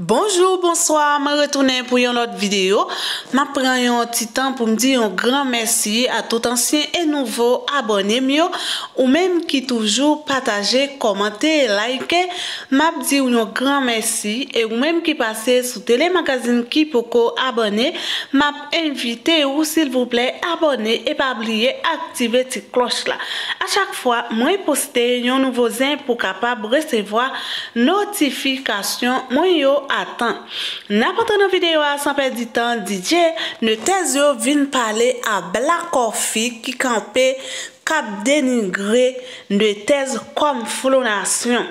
Bonjou, bonsoir, mwen retounen pou yon lot videyo. Mwen pren yon titan pou mdi yon gran mersi a tout ansyen e nouvo abonem yo. Ou menm ki toujou pataje, komante, laike. Mwenm di yon gran mersi e ou menm ki pase sou telemagazin ki pou ko abonem. Mwenm invite ou sil vouple abonem e pa bliye aktive ti kloch la. A chak fwa mwen poste yon nouvo zin pou kapab resevoa notifikasyon mwen yo N apotre nou videyo a sanpe di tan, DJ nou tez yo vin pale a bla kofi ki kampe kap denigre nou tez kom flonasyon.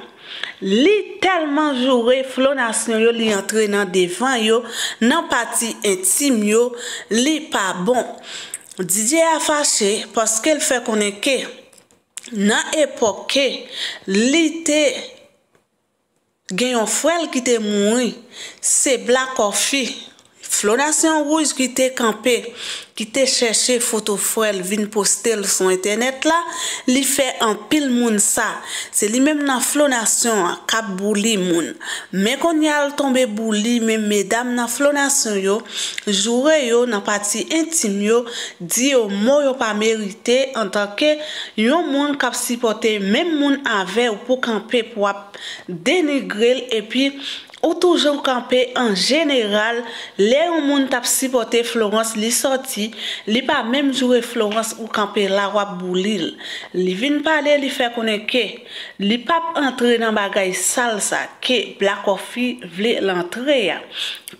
Li telman joure flonasyon yo li antre nan devan yo nan pati intim yo li pa bon. DJ a fache paske l fe koneke nan epoke li te yon. Gen yon fwel ki te moun, se bla kofi. Flonasyon rouz ki te kampe, ki te chèche fotofrel vin postel son internet la, li fè an pil moun sa. Se li mèm nan flonasyon, kap boulie moun. Mè kon nyal tombe boulie mèm mèdam nan flonasyon yo, joure yo nan pati intime yo, di yo mò yo pa merite, an tanke yon moun kap sipote mèm moun avè ou pou kampe pou ap denigre el epi, Ou toujou kampe, an jeneral, le ou moun tap sipote Florence li soti, li pa mèm joure Florence ou kampe la wap boulil. Li vin pale li fe konen ke, li pa entre nan bagay salsa, ke, bla kofi vle lantre ya.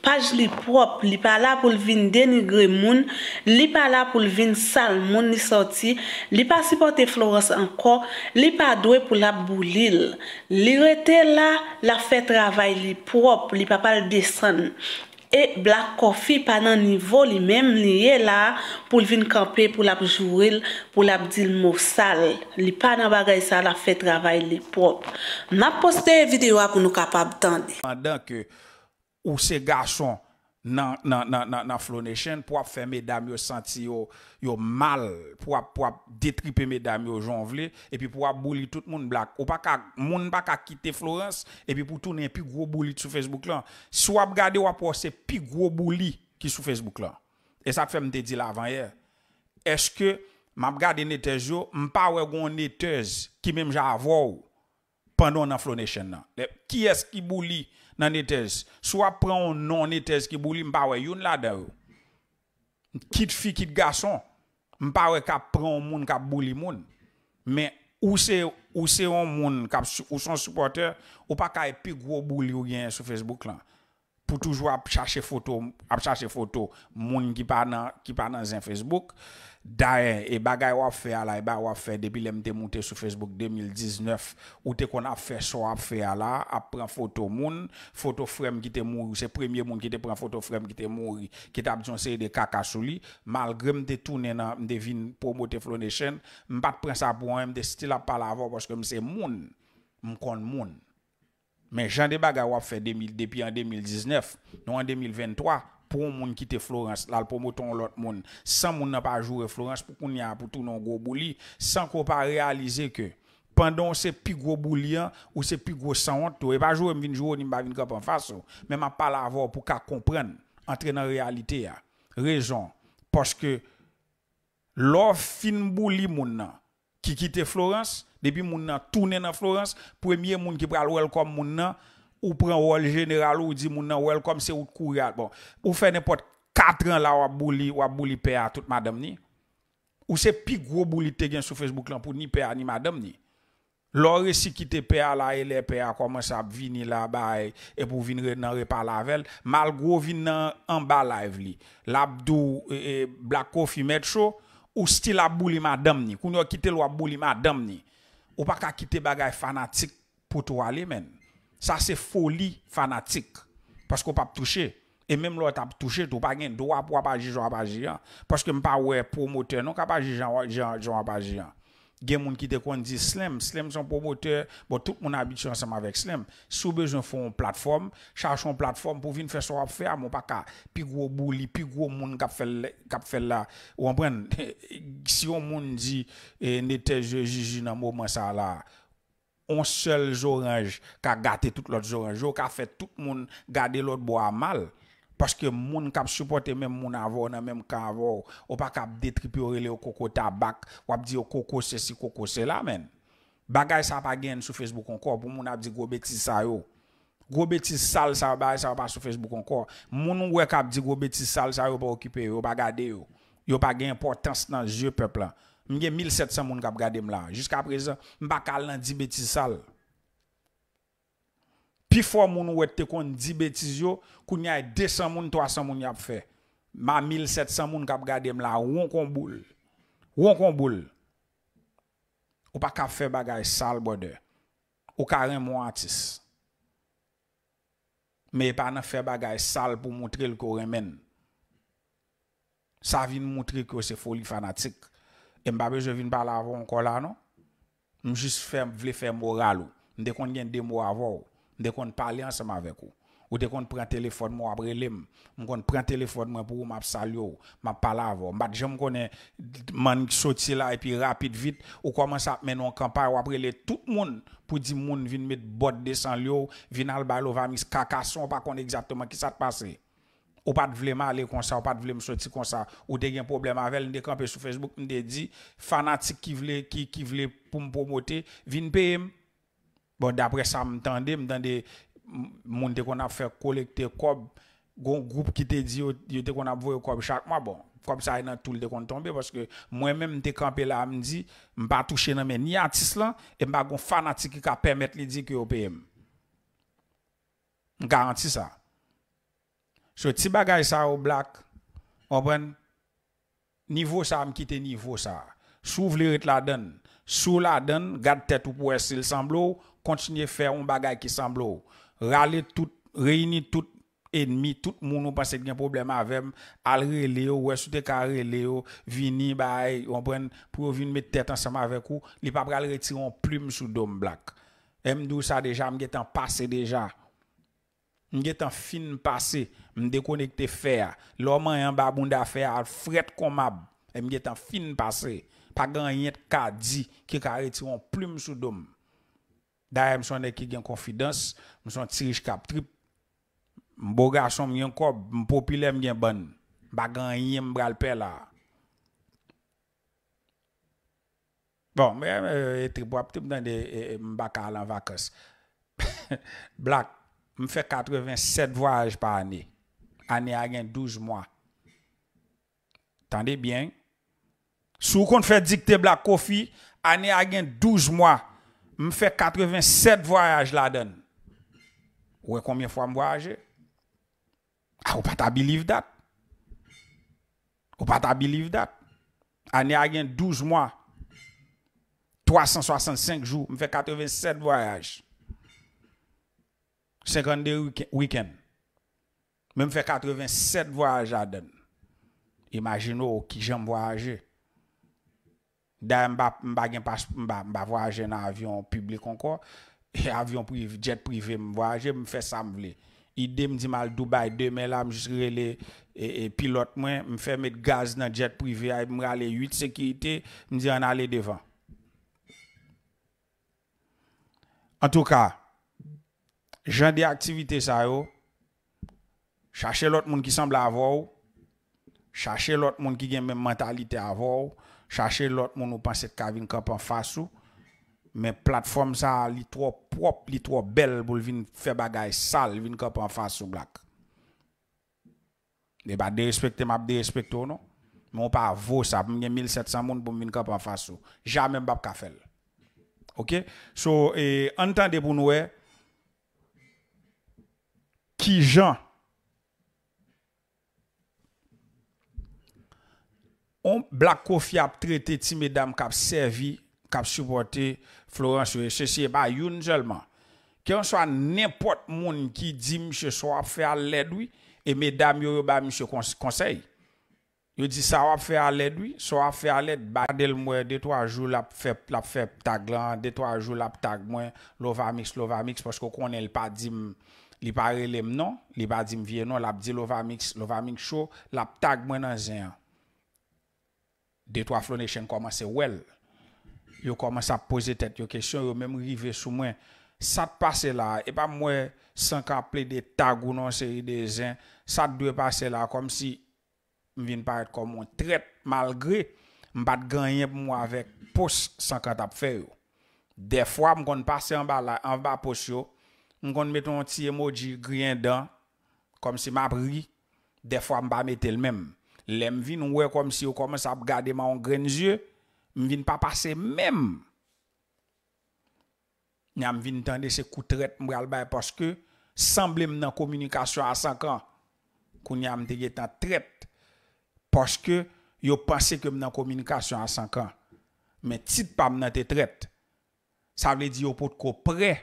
Paj li prop, li pa la pou vin denigre moun, li pa la pou vin sal moun li soti, li pa sipote Florence anko, li pa dwe pou la boulil. Li rete la, la fe travay li pa. Pwop, li pa pa l desan. E Black Coffee pa nan nivou, li mem li ye la pou l vin kampe, pou l ap jouril, pou l ap dil mousal. Li pa nan bagay sa la fe travay li pwop. Ma poste videwa pou nou kapap dande. Manda ke ou se gason. nan Flonation pou ap fè mè dam yo senti yo mal, pou ap detripe mè dam yo janvle, epi pou ap boulit tout moun blak. Moun bak ak kite Florence, epi pou toune yon pi gro boulit sou Facebook lan. Sou ap gade wap wap wase pi gro boulit ki sou Facebook lan. E sa te fè mè te di la avan ye. Eske, m ap gade netezi yo, m pa wè goun netezi ki mèm jan avou pandon nan Flonation nan. Ki eski boulit Nan netes. Swa preon non netes ki bouli mpa we yon lada yo. Kit fi kit gason. Mpa we kap preon moun kap bouli moun. Men ou se yon moun kap ou son supporter. Ou pa ka epi gwo bouli ou gen sou Facebook lan. pou toujwa ap chache foto moun ki pa nan zin Facebook. Daen, e bagay wap fe ala, e bagay wap fe debi lem te moun te sou Facebook 2019, ou te kon ap fe so ap fe ala, ap pran foto moun, foto frame ki te moun, ou se premier moun ki te pran foto frame ki te moun, ki te ap diyon seye de kakasou li, malgre m de tounen a m de vin pou mote flou de chen, m bat pren sa pou an, m de stila pala ava, woske m se moun, m kon moun. Mais Jean de Baga a fait 2000, depuis en 2019, non en 2023, pour un monde qui était Florence, là, pour l'autre monde, sans monde n'a pas joué Florence, pour qu'on y a pour tout nos gros bouli, sans qu'on pas réalisé que pendant ces plus gros hein, ou ces plus gros sans honte, et pas joué je jouer, je ne vais en face, oh. mais je pas l'avoir pour qu'à comprendre, entre dans la réalité. Ah. Raison, parce que l'offre fin bouli moun hein, qui quitte Florence, Depi moun nan toune nan Florence, premye moun ki pral welcome moun nan, ou pran wall general ou di moun nan welcome se ou kouyat bon. Ou fe nepot 4 an la wabouli, wabouli peya tout madame ni. Ou se pi gro bouli te gen sou Facebook lan pou ni peya ni madame ni. Lo resi kite peya la e le peya koman sa ap vini la ba e, e pou vini nan repa la vel. Mal gro vini nan amba live li. La ap dou e, e, Black Coffee Metro ou sti la bouli madame ni. Koun yo kite l wabouli madame ni. Ou pa kakite bagay fanatik pou tou wale men. Sa se foli fanatik. Paske ou pa p'touche. E menm lò et ap touche tou pa gen. Tou wap wap aji, jou wap aji an. Paske mpa wè pou moten, nou ka wap aji, jou wap aji an. Gen moun ki te kon di slèm, slèm son pou mote, bo tout moun habiti ansem avèk slèm. Soubej an fon platform, chache an platform pou vin fè son ap fè an, moun pa ka pi gwo boulipi, pi gwo moun kap fè la. Ou an pren, si yon moun di eh, netè je je je nan mou mwen sa la, an sel zoranj ka gate tout lòt zoranj, yo ka fè tout moun gade lòt bo a mal. Paske moun kap supporte mèm moun avò nan mèm kan avò. Ou pa kap detripi orele ou koko tabak. Ou ap di ou koko se si koko se la men. Bagay sa ap agen sou Facebook ankor pou moun ap di gobeti sal yo. Gobeti sal sa ap bagay sa ap ap sou Facebook ankor. Moun nou we kap di gobeti sal sa yo pa okipe yo. Ou pa gade yo. Yo pa gen portans nan zye pepla. Mwen gen 1700 moun kap gade mla. Jiska prezen mwen pa kal nan di beti sal. Pi fwa moun wè te kon di betiz yo, kou nyay 200 moun, 300 moun nyap fè. Ma 1700 moun kap gade m la, woun kon boul. Woun kon boul. Ou pa kap fè bagay sal bode. Ou karen mou atis. Me e pa nan fè bagay sal pou moutre l kou remen. Sa vin moutre kou se foli fanatik. E mbabe je vin pala avon kou la nou. Mou jis fè, vle fè mora lou. Ndè kon yen de mou avon ou. Mwen de konn pale anseman vek ou. Ou de konn pren telefon mwen wapre lem. Mwen konn pren telefon mwen pou ou map sa li ou. Map pale avou. Mwen soti la epi rapit vit. Ou koman sa menon kampay wapre le tout moun. Pou di moun vin met bot desen li ou. Vin al balo vami kakason. Ou pa konn exactement ki sa te pase. Ou pa te vleman ale konsa. Ou pa te vleman soti konsa. Ou de gen problem avèl. Nde kampe sou Facebook. Nde di fanatik ki vle pou mpomote. Vin pe eme. Bon, d'apre sa m'entende, m'entende moun te kon ap fè kolekte kob, goun group ki te di yo te kon ap vò yo kob chakman, bon. Kob sa yon e tout te kon tombe, paske mwen men mte kampe la, m'en di, m'ba touche nan men ni atis lan, e m'ba goun fanatik ki ka pèmèt li di ki yo pèm. M'garanti sa. So, ti bagay sa ou blak, mwen, nivou sa m'kite nivou sa. Sou vle rit la den, sou la den, gad tèt ou pou esil samblou, kontinye fè un bagay ki sanblou. Rale tout, reini tout enmi, tout moun ou panse di gen problem avem, alre leyo, wè soute ka releyo, vini, baye, on pren, pou ou vin met tèt ansama avek ou, li pa pral retiron plume sou dom blak. Mdou sa dejan, mge tan pase dejan. Mge tan fin pase, mde konekte fè ya. Lòman yon babou nda fè ya, al fret komab. Mge tan fin pase, pa gen yon kadi ki ka retiron plume sou dom blak. Daye m son de ki gen konfidans, m son tirish kap trip. M boga asom yon kob, m popilem gen bon. Bagan yon m bralpe la. Bon, m tripo ap e trip dan de e, e, m baka alan vakans. Black, m fe 87 voyaj pa ane. Ane agen 12 mwa. Tande bien. Sou kon te fe dikte Black Coffee, ane agen 12 mwa. M fè 87 voyaj la den. Ou e koumyen fwa m voyaje? Ah, ou pa ta believe dat? Ou pa ta believe dat? A ni agen 12 mwa, 365 jou, m fè 87 voyaj. 52 week-end. M fè 87 voyaj la den. Imagino ki jen m voyaje. Da mba bagen pas mba voyaje nan avyon publik anko. E avyon jet privé mba voyaje mbe fè samble. Ide mbe di mal Dubai 2 men la mbe jisrele e, e pilot mwen. Mbe fè met gaz nan jet privé. Aye mbe gale 8 sekirite mbe di an ale devan. An tou ka. Jande aktivite sa yo. Chache lot moun ki sembla avow. Chache lot moun ki gen men mentalite avow. Chache lot moun ki gen men mentalite avow. chache lot moun ou panse ka vin kap an fasou, men platform sa li two prop, li two bel pou vin fe bagay sal vin kap an fasou blak. De ba deespekte mab deespekte ou nou? Non? Moun pa vo sa, mwenye 1700 moun pou vin kap an fasou. Jamen bap kafel. Ok? So, entande pou nou we, ki jan ki jan blak kofi ap trete ti medam kap servi, kap suporti Florence Ouye. Se siye ba yon zelman ki an so an nepot moun ki di msye so ap fe al ledwi e medam yo yo ba msye konsey. Yo di so ap fe al ledwi, so ap fe al led ba del mwen, de to a jou la ap fe tag lan, de to a jou la ap tag mwen, lo vamiks, lo vamiks posko konen li pa dim, li pare lem nan, li pa dim vye nan, la ap di lo vamiks, lo vamiks show, la ap tag mwen nan zeyan. Detwa Flonation komanse wel, yo komanse ap pose tet, yo kesyon yo mèm rive sou mwen, sa te pase la, epa mwen 50 ple de tag ou nan seri de zin, sa te dwe pase la, kom si m vin paret kom mwen tret, malgre m bat ganyen mwen avèk pos 50 ap feyo. De fwa m konn pase an ba pos yo, m konn meton tiye mou di griyen dan, kom si m ap ri, de fwa m ba metel mèm. Le m vin ouwe kom si yo kome sa ap gade ma on gren zye, m vin pa pase menm. Nya m vin tende se kou tret m bral bay poske, sanble m nan komunikasyon a sankan, kou nya m deget nan tret, poske yo pase ke m nan komunikasyon a sankan, men tit pa m nan te tret. Sa vle di yo pot ko pre,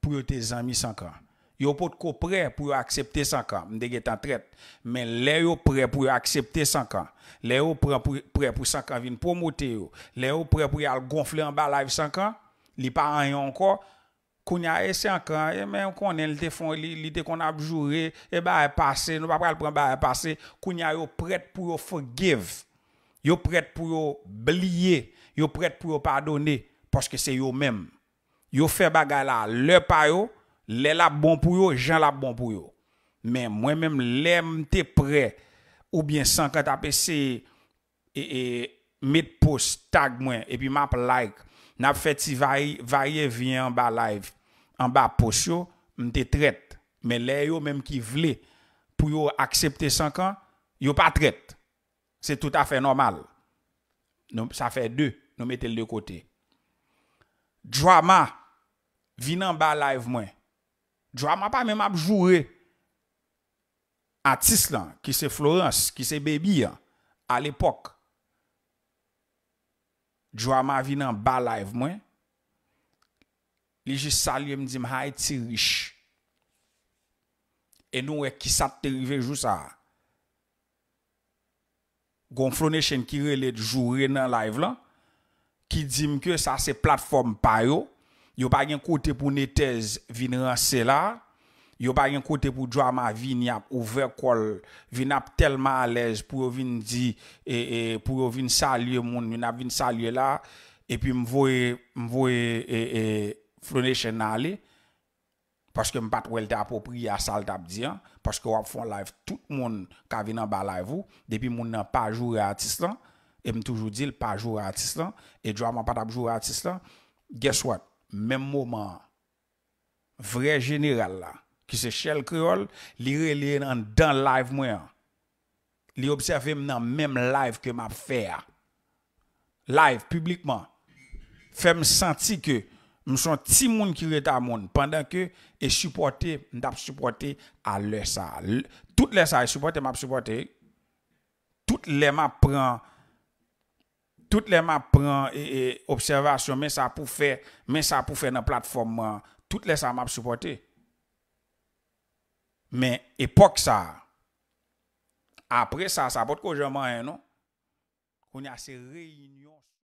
pou yo te zanmi sankan. yo pot ko prêt pour accepter 5 ans m'te en traite mais les yo prêt pour accepter 5 ans les yo prêt pour pour 5 ans vinn promouvoir. yo les yo prêt pour al gonfler en bas live 5 ans li pa rien encore Kounya e 5 ans, et même qu'on est le fond, l'idée qu'on a joué, et bah e passé, nous e pas le prendre bah passé, Kounya yo prêt pour forgive, yo prêt pour oublier, yo prêt pour pardonner, parce que c'est yo même. Yo fait bagay là, le pa yo, Le la bon pou yo, jen la bon pou yo. Men, mwen menm le mte pre, oubyen 50 apese, e, e met post tag mwen, epi map like, nap fet si varye vyen an ba live, an ba post yo, mte tret. Men le yo menm ki vle, pou yo aksepte 50, yo pa tret. Se tout afe normal. Non, sa fe 2, nou mette l de kote. Drama, vin an ba live mwen, Dwa ma pa men ap jure atis lan, ki se Florence, ki se baby lan, al epok. Dwa ma vi nan ba live mwen, li jis salye mdim hay ti rich. E nou wek ki sat terive jousa gonflonè chen ki rele jure nan live lan, ki dim ke sa se platform payo, yo pa gen kote pou netez vin rase la, yo pa gen kote pou drama vin yap over call, vin ap telman alez pou yo vin di, e, e, pou yo vin salye moun, yo nap vin salye la, epi mvo e, e flonese nan li, paske m pat wèl te apopri asal tap di, paske wap fon live tout moun ka vin an balay vou, depi moun nan pa jure atis la, e m toujou di l pa jure atis la, e drama pat ap jure atis la, guess what, Mem mouman, vre geniral la, ki se chel kreol, li releye nan dan live mwen. Li observem nan mem live ke map fè. Live, publikman. Fèm senti ke mson ti moun ki re ta moun, pandan ke e supporte, mdap supporte a lè sa. Tout lè sa e supporte, mdap supporte. Tout lè map pran. tout le map pran e, e observasyon men sa pou fe, men sa pou fe nan platformman, tout le sa map supporte. Men, epok sa. Apre sa, sa pot ko jaman en nou. On yase reynyon.